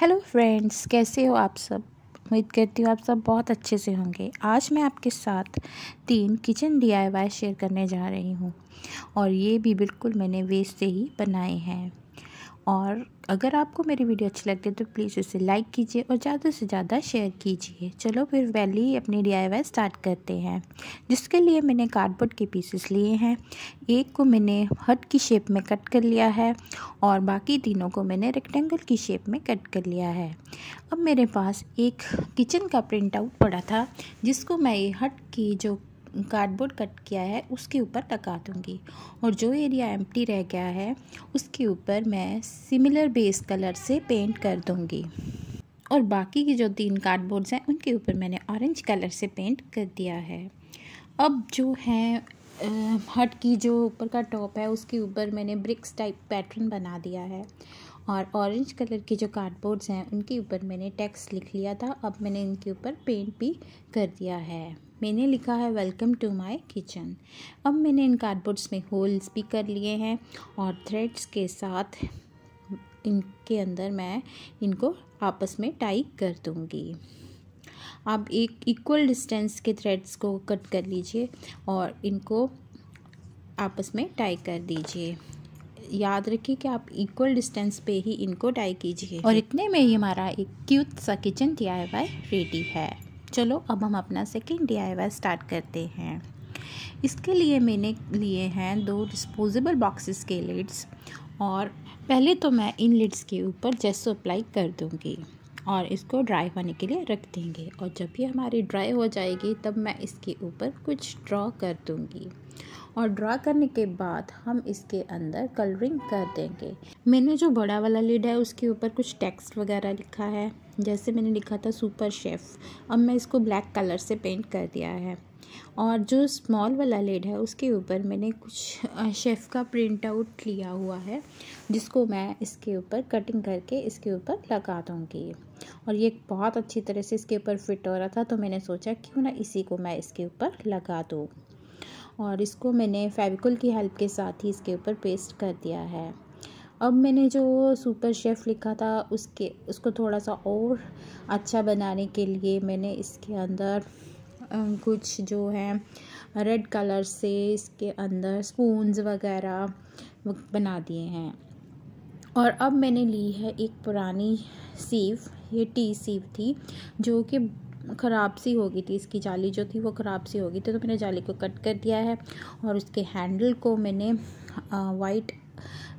hello friends कैसे हो आप सब उम्मीद करती हूँ आप सब बहुत अच्छे से होंगे आज मैं आपके साथ तीन किचन डीआईवाई शेयर करने जा रही हूँ और ये भी बिल्कुल मैंने वेस्ट से ही बनाए हैं और अगर आपको मेरी वीडियो अच्छी लगती है तो प्लीज़ उसे लाइक कीजिए और ज़्यादा से ज़्यादा शेयर कीजिए चलो फिर वैली अपनी डी स्टार्ट करते हैं जिसके लिए मैंने कार्डबोर्ड के पीसेस लिए हैं एक को मैंने हट की शेप में कट कर लिया है और बाकी तीनों को मैंने रेक्टेंगल की शेप में कट कर लिया है अब मेरे पास एक किचन का प्रिंट आउट पड़ा था जिसको मैं ये हट की जो कार्डबोर्ड कट किया है उसके ऊपर लगा दूंगी और जो एरिया एम्प्टी रह गया है उसके ऊपर मैं सिमिलर बेस कलर से पेंट कर दूँगी और बाकी के जो तीन कार्डबोर्ड्स हैं उनके ऊपर मैंने ऑरेंज कलर से पेंट कर दिया है अब जो है हट की जो ऊपर का टॉप है उसके ऊपर मैंने ब्रिक्स टाइप पैटर्न बना दिया है और ऑरेंज कलर की जो कार्डबोर्ड्स हैं उनके ऊपर मैंने टेक्स्ट लिख लिया था अब मैंने इनके ऊपर पेंट भी कर दिया है मैंने लिखा है वेलकम टू माय किचन अब मैंने इन कार्डबोर्ड्स में होल्स भी कर लिए हैं और थ्रेड्स के साथ इनके अंदर मैं इनको आपस में टाई कर दूँगी आप एक इक्वल डिस्टेंस के थ्रेड्स को कट कर लीजिए और इनको आपस में टाई कर दीजिए याद रखिए कि आप इक्वल डिस्टेंस पे ही इनको डाई कीजिए और इतने में ही हमारा एक क्यूट सा किचन डी रेडी है चलो अब हम अपना सेकेंड डी स्टार्ट करते हैं इसके लिए मैंने लिए हैं दो डिस्पोजेबल बॉक्सेस के लिड्स और पहले तो मैं इन लिड्स के ऊपर जेसो अप्लाई कर दूँगी और इसको ड्राई होने के लिए रख देंगे और जब ये हमारी ड्राई हो जाएगी तब मैं इसके ऊपर कुछ ड्रॉ कर दूँगी और ड्रा करने के बाद हम इसके अंदर कलरिंग कर देंगे मैंने जो बड़ा वाला लिड है उसके ऊपर कुछ टेक्स्ट वगैरह लिखा है जैसे मैंने लिखा था सुपर शेफ़ अब मैं इसको ब्लैक कलर से पेंट कर दिया है और जो स्मॉल वाला लेड है उसके ऊपर मैंने कुछ शेफ़ का प्रिंट आउट लिया हुआ है जिसको मैं इसके ऊपर कटिंग करके इसके ऊपर लगा दूँगी और ये बहुत अच्छी तरह से इसके ऊपर फिट हो रहा था तो मैंने सोचा क्यों ना इसी को मैं इसके ऊपर लगा दूँ और इसको मैंने फेविकोल की हेल्प के साथ ही इसके ऊपर पेस्ट कर दिया है अब मैंने जो सुपर शेफ़ लिखा था उसके उसको थोड़ा सा और अच्छा बनाने के लिए मैंने इसके अंदर कुछ जो है रेड कलर से इसके अंदर स्पून वगैरह बना दिए हैं और अब मैंने ली है एक पुरानी सीव ये टी सीव थी जो कि ख़राब सी हो गई थी इसकी जाली जो थी वो ख़राब सी हो गई थी तो मैंने जाली को कट कर दिया है और उसके हैंडल को मैंने वाइट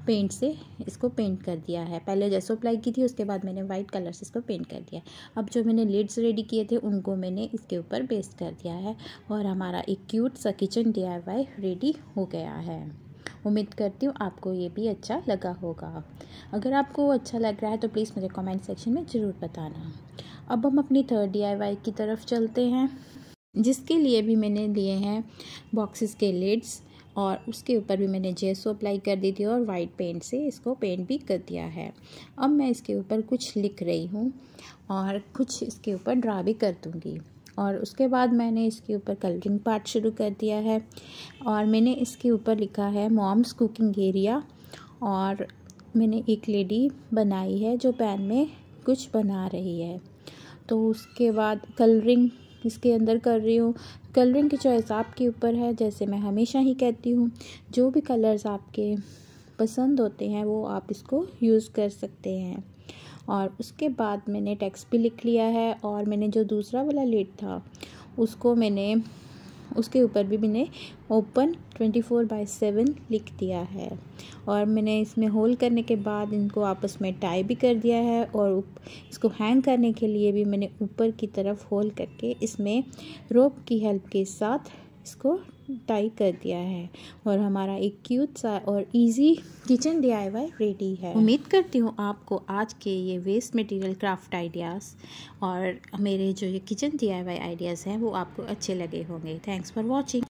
पेंट से इसको पेंट कर दिया है पहले जैसो अप्लाई की थी उसके बाद मैंने वाइट कलर से इसको पेंट कर दिया है अब जो मैंने लिड्स रेडी किए थे उनको मैंने इसके ऊपर पेस्ट कर दिया है और हमारा एक क्यूट सा किचन डी रेडी हो गया है उम्मीद करती हूँ आपको ये भी अच्छा लगा होगा अगर आपको अच्छा लग रहा है तो प्लीज़ मुझे कमेंट सेक्शन में ज़रूर बताना अब हम अपनी थर्ड डी की तरफ चलते हैं जिसके लिए भी मैंने लिए हैं बॉक्सेस के लिड्स और उसके ऊपर भी मैंने जेसो अप्लाई कर दी थी और वाइट पेंट से इसको पेंट भी कर दिया है अब मैं इसके ऊपर कुछ लिख रही हूँ और कुछ इसके ऊपर ड्रा भी कर दूँगी और उसके बाद मैंने इसके ऊपर कलरिंग पार्ट शुरू कर दिया है और मैंने इसके ऊपर लिखा है मॉम्स कुकिंग एरिया और मैंने एक लेडी बनाई है जो पैन में कुछ बना रही है तो उसके बाद कलरिंग इसके अंदर कर रही हूँ कलरिंग की चॉइस आपके ऊपर है जैसे मैं हमेशा ही कहती हूँ जो भी कलर्स आपके पसंद होते हैं वो आप इसको यूज़ कर सकते हैं और उसके बाद मैंने टेक्स्ट भी लिख लिया है और मैंने जो दूसरा वाला लेट था उसको मैंने उसके ऊपर भी मैंने open twenty four by seven लिख दिया है और मैंने इसमें होल करने के बाद इनको आपस में टाई भी कर दिया है और इसको हैंग करने के लिए भी मैंने ऊपर की तरफ होल करके इसमें रोप की हेल्प के साथ इसको टाई कर दिया है और हमारा एक क्यूट सा और इजी किचन डी रेडी है उम्मीद करती हूँ आपको आज के ये वेस्ट मटेरियल क्राफ्ट आइडियाज़ और मेरे जो ये किचन डी आइडियाज़ हैं वो आपको अच्छे लगे होंगे थैंक्स फॉर वॉचिंग